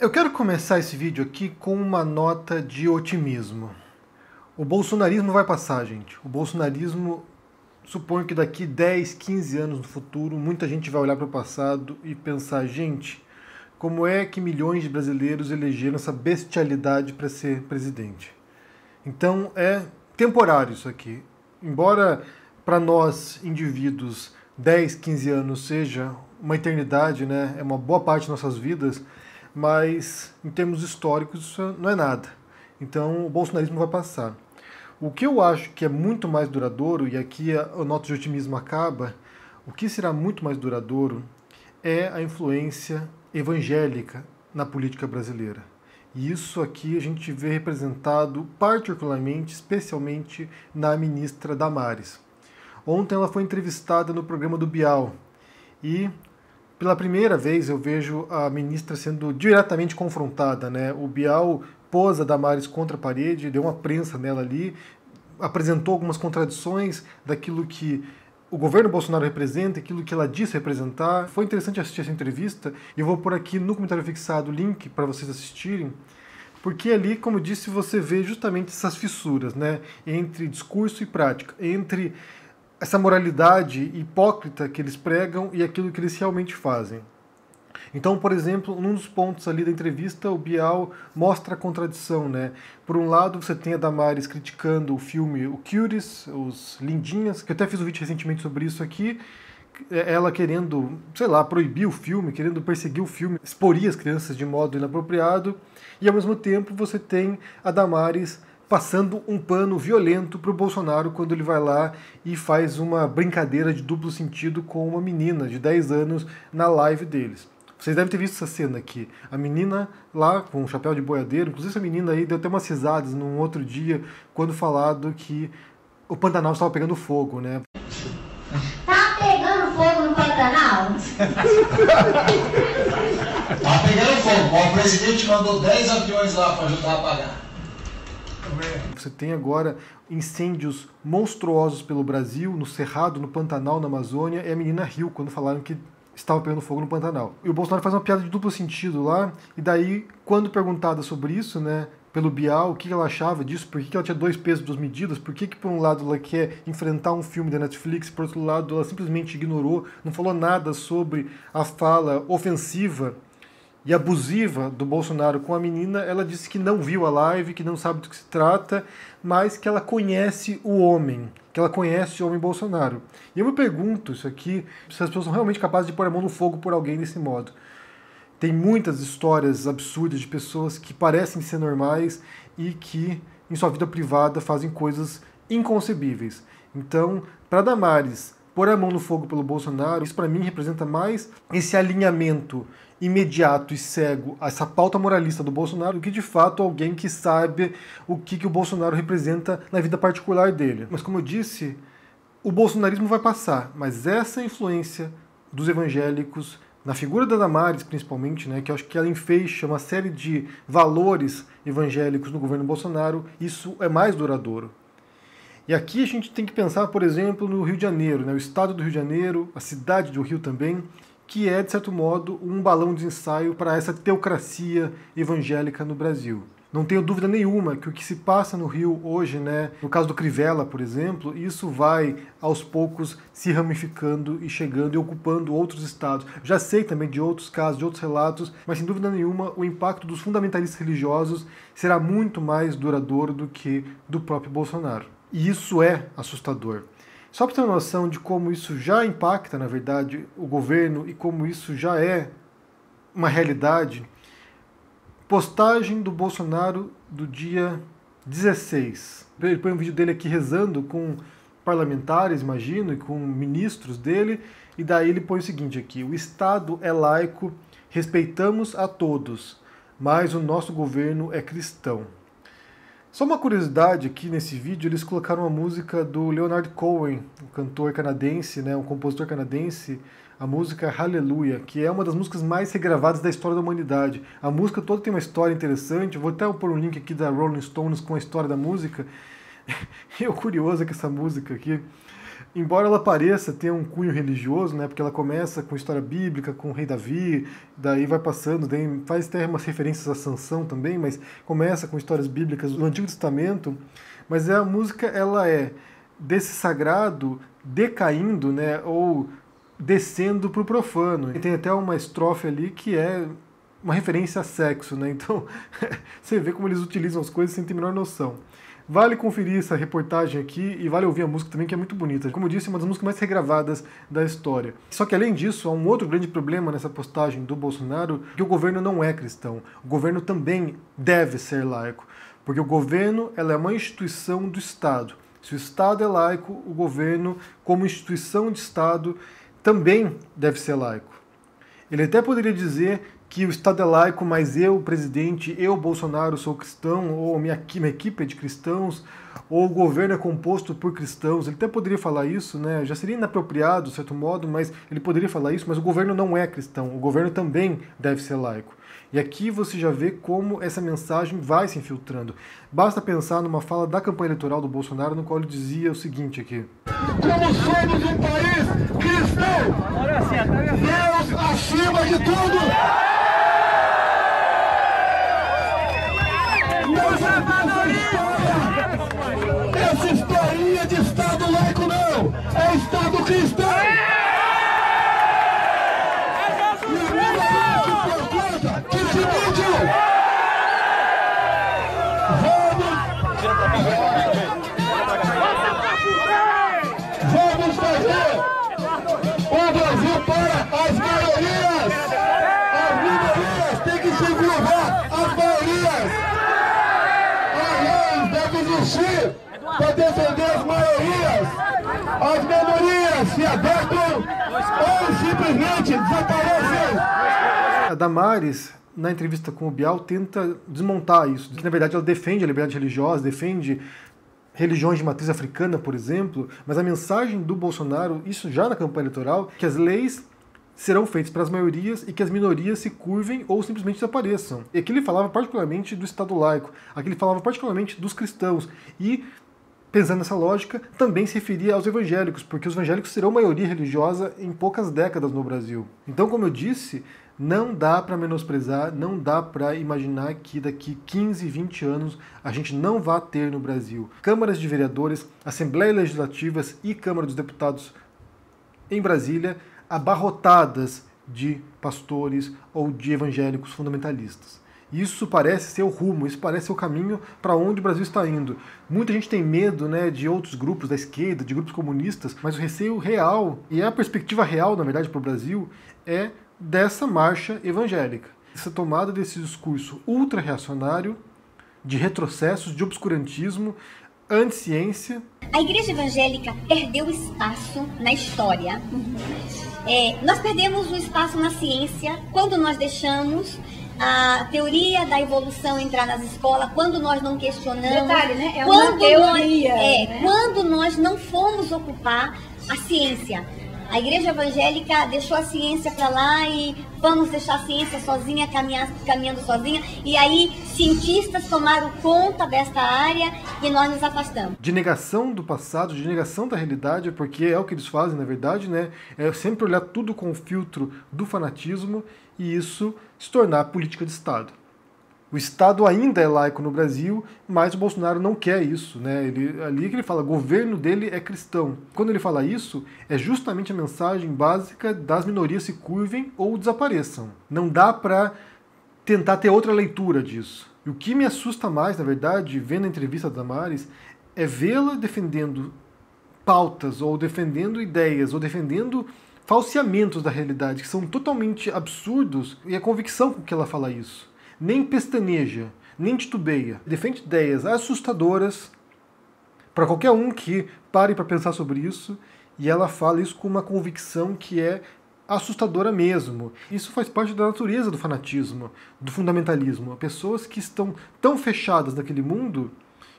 Eu quero começar esse vídeo aqui com uma nota de otimismo. O bolsonarismo vai passar, gente. O bolsonarismo, suponho que daqui 10, 15 anos no futuro, muita gente vai olhar para o passado e pensar, gente, como é que milhões de brasileiros elegeram essa bestialidade para ser presidente? Então é temporário isso aqui. Embora para nós, indivíduos, 10, 15 anos seja uma eternidade, né? É uma boa parte de nossas vidas mas em termos históricos isso não é nada. Então o bolsonarismo vai passar. O que eu acho que é muito mais duradouro, e aqui a nota de otimismo acaba, o que será muito mais duradouro é a influência evangélica na política brasileira. E isso aqui a gente vê representado particularmente, especialmente na ministra Damares. Ontem ela foi entrevistada no programa do Bial e pela primeira vez eu vejo a ministra sendo diretamente confrontada, né? O Bial pôs a Damares contra a parede, deu uma prensa nela ali, apresentou algumas contradições daquilo que o governo Bolsonaro representa, aquilo que ela diz representar. Foi interessante assistir essa entrevista e eu vou por aqui no comentário fixado o link para vocês assistirem. Porque ali, como eu disse, você vê justamente essas fissuras, né? Entre discurso e prática, entre essa moralidade hipócrita que eles pregam e aquilo que eles realmente fazem. Então, por exemplo, num dos pontos ali da entrevista, o Bial mostra a contradição, né? Por um lado, você tem a Damares criticando o filme O Cures, Os Lindinhas, que eu até fiz um vídeo recentemente sobre isso aqui, é, ela querendo, sei lá, proibir o filme, querendo perseguir o filme, expor as crianças de modo inapropriado, e ao mesmo tempo você tem a Damares passando um pano violento para o Bolsonaro quando ele vai lá e faz uma brincadeira de duplo sentido com uma menina de 10 anos na live deles. Vocês devem ter visto essa cena aqui. A menina lá com o chapéu de boiadeiro, inclusive essa menina aí deu até umas risadas num outro dia quando falado que o Pantanal estava pegando fogo, né? Tá pegando fogo no Pantanal? tá pegando fogo. O presidente mandou 10 aviões lá para ajudar a apagar. Você tem agora incêndios monstruosos pelo Brasil, no Cerrado, no Pantanal, na Amazônia, e a menina riu quando falaram que estava pegando fogo no Pantanal. E o Bolsonaro faz uma piada de duplo sentido lá, e daí, quando perguntada sobre isso, né, pelo Bial, o que ela achava disso, por que ela tinha dois pesos, duas medidas, por que, que por um lado ela quer enfrentar um filme da Netflix, por outro lado ela simplesmente ignorou, não falou nada sobre a fala ofensiva e abusiva do Bolsonaro com a menina, ela disse que não viu a live, que não sabe do que se trata, mas que ela conhece o homem, que ela conhece o homem Bolsonaro. E eu me pergunto isso aqui, se as pessoas são realmente capazes de pôr a mão no fogo por alguém desse modo. Tem muitas histórias absurdas de pessoas que parecem ser normais e que em sua vida privada fazem coisas inconcebíveis. Então, para Damares pôr a mão no fogo pelo Bolsonaro, isso para mim representa mais esse alinhamento imediato e cego a essa pauta moralista do Bolsonaro do que de fato alguém que sabe o que, que o Bolsonaro representa na vida particular dele. Mas como eu disse, o bolsonarismo vai passar, mas essa influência dos evangélicos na figura da Damares, principalmente, né, que eu acho que ela enfeixa uma série de valores evangélicos no governo Bolsonaro, isso é mais duradouro. E aqui a gente tem que pensar, por exemplo, no Rio de Janeiro, né? o estado do Rio de Janeiro, a cidade do Rio também, que é, de certo modo, um balão de ensaio para essa teocracia evangélica no Brasil. Não tenho dúvida nenhuma que o que se passa no Rio hoje, né, no caso do Crivella, por exemplo, isso vai aos poucos se ramificando e chegando e ocupando outros estados. Já sei também de outros casos, de outros relatos, mas sem dúvida nenhuma o impacto dos fundamentalistas religiosos será muito mais duradouro do que do próprio Bolsonaro. E isso é assustador. Só para ter uma noção de como isso já impacta, na verdade, o governo e como isso já é uma realidade, Postagem do Bolsonaro do dia 16. Ele põe um vídeo dele aqui rezando com parlamentares, imagino, e com ministros dele, e daí ele põe o seguinte aqui: o Estado é laico, respeitamos a todos, mas o nosso governo é cristão. Só uma curiosidade aqui nesse vídeo, eles colocaram uma música do Leonard Cohen, um cantor canadense, né, um compositor canadense, a música é Hallelujah, que é uma das músicas mais regravadas da história da humanidade. A música toda tem uma história interessante, vou até pôr um link aqui da Rolling Stones com a história da música. Eu curioso com é essa música aqui embora ela pareça ter um cunho religioso, né, porque ela começa com história bíblica, com o rei Davi, daí vai passando, faz até umas referências à Sansão também, mas começa com histórias bíblicas do Antigo Testamento, mas a música ela é desse sagrado decaindo, né, ou descendo para o profano. E tem até uma estrofe ali que é uma referência a sexo, né? Então, você vê como eles utilizam as coisas sem ter a menor noção. Vale conferir essa reportagem aqui e vale ouvir a música também, que é muito bonita. Como eu disse, é uma das músicas mais regravadas da história. Só que além disso, há um outro grande problema nessa postagem do Bolsonaro, que o governo não é cristão. O governo também deve ser laico, porque o governo ela é uma instituição do Estado. Se o Estado é laico, o governo, como instituição de Estado, também deve ser laico. Ele até poderia dizer que o Estado é laico, mas eu, presidente, eu, Bolsonaro, sou cristão, ou minha, minha equipe é de cristãos, ou o governo é composto por cristãos. Ele até poderia falar isso, né? Já seria inapropriado, de certo modo, mas ele poderia falar isso, mas o governo não é cristão, o governo também deve ser laico. E aqui você já vê como essa mensagem vai se infiltrando. Basta pensar numa fala da campanha eleitoral do Bolsonaro, no qual ele dizia o seguinte aqui. Como somos um país cristão! Assim, Deus acima de tudo! existir para defender as maiorias, as minorias, se abertam ou simplesmente desaparecem. A Damares, na entrevista com o Bial, tenta desmontar isso. na verdade, ela defende a liberdade religiosa, defende religiões de matriz africana, por exemplo, mas a mensagem do Bolsonaro, isso já na campanha eleitoral, que as leis serão feitos para as maiorias e que as minorias se curvem ou simplesmente desapareçam. E aqui ele falava particularmente do Estado laico, aqui ele falava particularmente dos cristãos e Pensando nessa lógica, também se referia aos evangélicos, porque os evangélicos serão maioria religiosa em poucas décadas no Brasil. Então, como eu disse, não dá para menosprezar, não dá para imaginar que daqui 15, 20 anos a gente não vá ter no Brasil câmaras de vereadores, assembleias legislativas e Câmara dos Deputados em Brasília abarrotadas de pastores ou de evangélicos fundamentalistas. Isso parece ser o rumo, isso parece ser o caminho para onde o Brasil está indo. Muita gente tem medo né, de outros grupos da esquerda, de grupos comunistas, mas o receio real, e a perspectiva real, na verdade, para o Brasil, é dessa marcha evangélica. Essa tomada desse discurso ultra-reacionário, de retrocessos, de obscurantismo, anti-ciência. A igreja evangélica perdeu espaço na história. Uhum é, nós perdemos um espaço na ciência quando nós deixamos a teoria da evolução entrar nas escolas, quando nós não questionamos. Detalhe, né? É quando teoria, Nós, é, né? Quando nós não fomos ocupar a ciência. A igreja evangélica deixou a ciência para lá e vamos deixar a ciência sozinha, caminhar, caminhando sozinha. E aí, cientistas tomaram conta desta área e nós nos afastamos. De negação do passado, de negação da realidade, porque é o que eles fazem, na verdade, né? É sempre olhar tudo com o filtro do fanatismo e isso se tornar política de Estado. O Estado ainda é laico no Brasil, mas o Bolsonaro não quer isso. Né? Ele, ali que ele fala, o governo dele é cristão. Quando ele fala isso, é justamente a mensagem básica das minorias se curvem ou desapareçam. Não dá para tentar ter outra leitura disso. E o que me assusta mais, na verdade, vendo a entrevista da Damares, é vê-la defendendo pautas, ou defendendo ideias, ou defendendo falseamentos da realidade, que são totalmente absurdos, e a convicção com que ela fala isso nem pestaneja, nem titubeia. Defende ideias assustadoras para qualquer um que pare para pensar sobre isso, e ela fala isso com uma convicção que é assustadora mesmo. Isso faz parte da natureza do fanatismo, do fundamentalismo. Pessoas que estão tão fechadas naquele mundo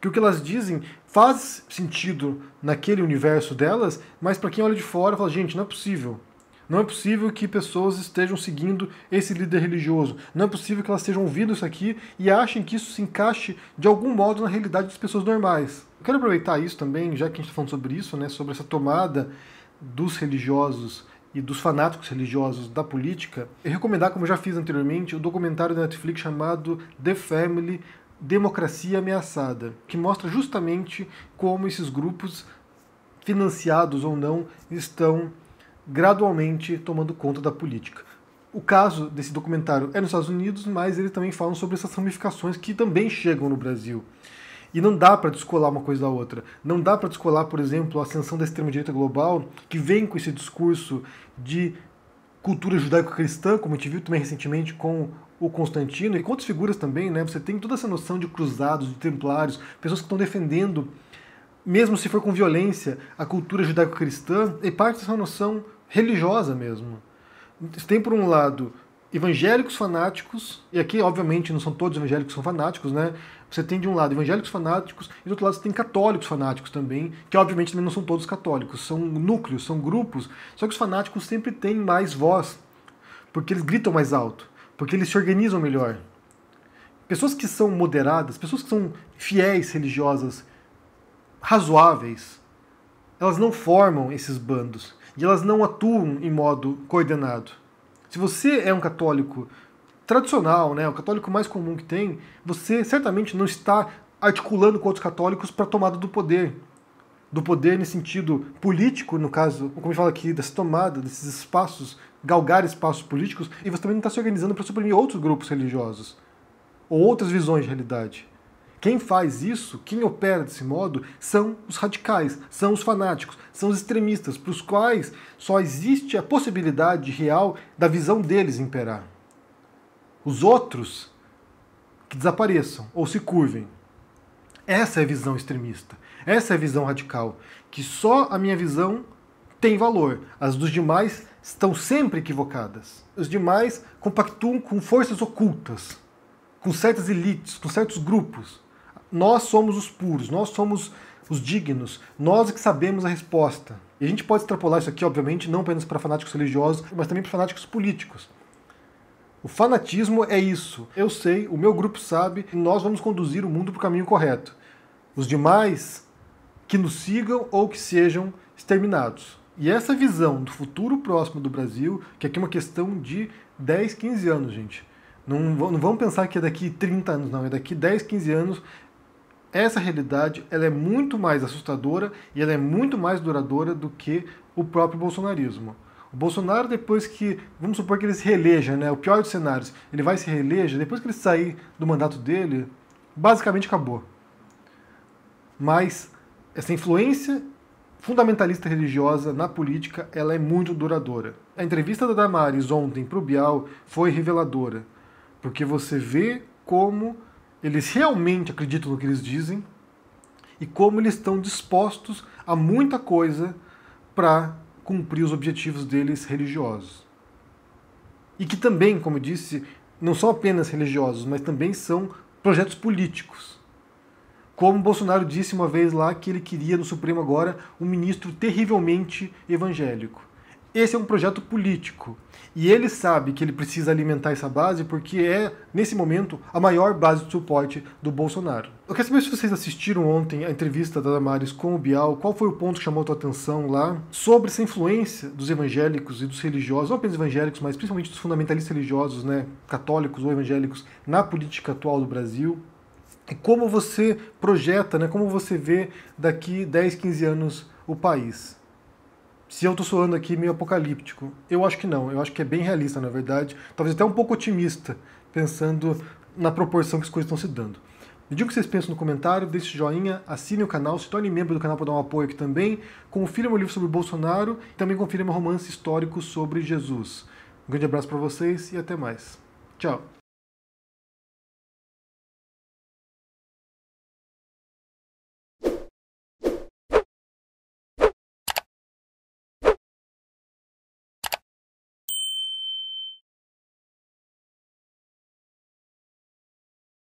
que o que elas dizem faz sentido naquele universo delas, mas para quem olha de fora fala, gente, não é possível. Não é possível que pessoas estejam seguindo esse líder religioso. Não é possível que elas estejam ouvindo isso aqui e achem que isso se encaixe de algum modo na realidade das pessoas normais. Eu quero aproveitar isso também, já que a gente está falando sobre isso, né, sobre essa tomada dos religiosos e dos fanáticos religiosos da política, e recomendar, como já fiz anteriormente, o documentário da Netflix chamado The Family Democracia Ameaçada, que mostra justamente como esses grupos, financiados ou não, estão gradualmente tomando conta da política. O caso desse documentário é nos Estados Unidos, mas ele também fala sobre essas ramificações que também chegam no Brasil. E não dá para descolar uma coisa da outra. Não dá para descolar, por exemplo, a ascensão da extrema-direita global, que vem com esse discurso de cultura judaico-cristã, como a gente viu também recentemente com o Constantino, e com outras figuras também, né? Você tem toda essa noção de cruzados, de templários, pessoas que estão defendendo, mesmo se for com violência, a cultura judaico-cristã, e parte dessa noção religiosa mesmo. Tem, por um lado, evangélicos fanáticos, e aqui, obviamente, não são todos evangélicos são fanáticos, né? Você tem, de um lado, evangélicos fanáticos, e do outro lado, você tem católicos fanáticos também, que, obviamente, também não são todos católicos, são núcleos, são grupos. Só que os fanáticos sempre têm mais voz, porque eles gritam mais alto, porque eles se organizam melhor. Pessoas que são moderadas, pessoas que são fiéis religiosas, razoáveis, elas não formam esses bandos e elas não atuam em modo coordenado. Se você é um católico tradicional, né, o católico mais comum que tem, você certamente não está articulando com outros católicos para a tomada do poder. Do poder nesse sentido político, no caso, como a gente fala aqui, dessa tomada, desses espaços, galgar espaços políticos, e você também não está se organizando para suprimir outros grupos religiosos ou outras visões de realidade. Quem faz isso, quem opera desse modo, são os radicais, são os fanáticos, são os extremistas, para os quais só existe a possibilidade real da visão deles imperar. Os outros que desapareçam ou se curvem. Essa é a visão extremista, essa é a visão radical, que só a minha visão tem valor, as dos demais estão sempre equivocadas. Os demais compactuam com forças ocultas, com certas elites, com certos grupos, nós somos os puros, nós somos os dignos, nós é que sabemos a resposta. E a gente pode extrapolar isso aqui, obviamente, não apenas para fanáticos religiosos, mas também para fanáticos políticos. O fanatismo é isso. Eu sei, o meu grupo sabe, e nós vamos conduzir o mundo para o caminho correto. Os demais que nos sigam ou que sejam exterminados. E essa visão do futuro próximo do Brasil, que é aqui é uma questão de 10, 15 anos, gente. Não, não vamos pensar que é daqui 30 anos, não. É daqui 10, 15 anos essa realidade ela é muito mais assustadora e ela é muito mais duradoura do que o próprio bolsonarismo. O Bolsonaro, depois que, vamos supor que ele se reeleja, né, o pior dos cenários, ele vai se reeleja, depois que ele sair do mandato dele, basicamente acabou. Mas essa influência fundamentalista religiosa na política, ela é muito duradoura. A entrevista da Damares ontem para o Bial foi reveladora, porque você vê como eles realmente acreditam no que eles dizem e como eles estão dispostos a muita coisa para cumprir os objetivos deles religiosos. E que também, como eu disse, não são apenas religiosos, mas também são projetos políticos. Como Bolsonaro disse uma vez lá que ele queria no Supremo agora um ministro terrivelmente evangélico. Esse é um projeto político. E ele sabe que ele precisa alimentar essa base porque é, nesse momento, a maior base de suporte do Bolsonaro. Eu quero saber se vocês assistiram ontem a entrevista da Damares com o Bial, qual foi o ponto que chamou a tua atenção lá, sobre essa influência dos evangélicos e dos religiosos, não apenas evangélicos, mas principalmente dos fundamentalistas religiosos, né, católicos ou evangélicos, na política atual do Brasil. E como você projeta, né, como você vê daqui 10, 15 anos o país se eu tô soando aqui meio apocalíptico. Eu acho que não, eu acho que é bem realista, na verdade. Talvez até um pouco otimista, pensando na proporção que as coisas estão se dando. Me diga o que vocês pensam no comentário, deixe joinha, assine o canal, se torne membro do canal para dar um apoio aqui também, confira meu livro sobre Bolsonaro e também confira meu romance histórico sobre Jesus. Um grande abraço para vocês e até mais. Tchau!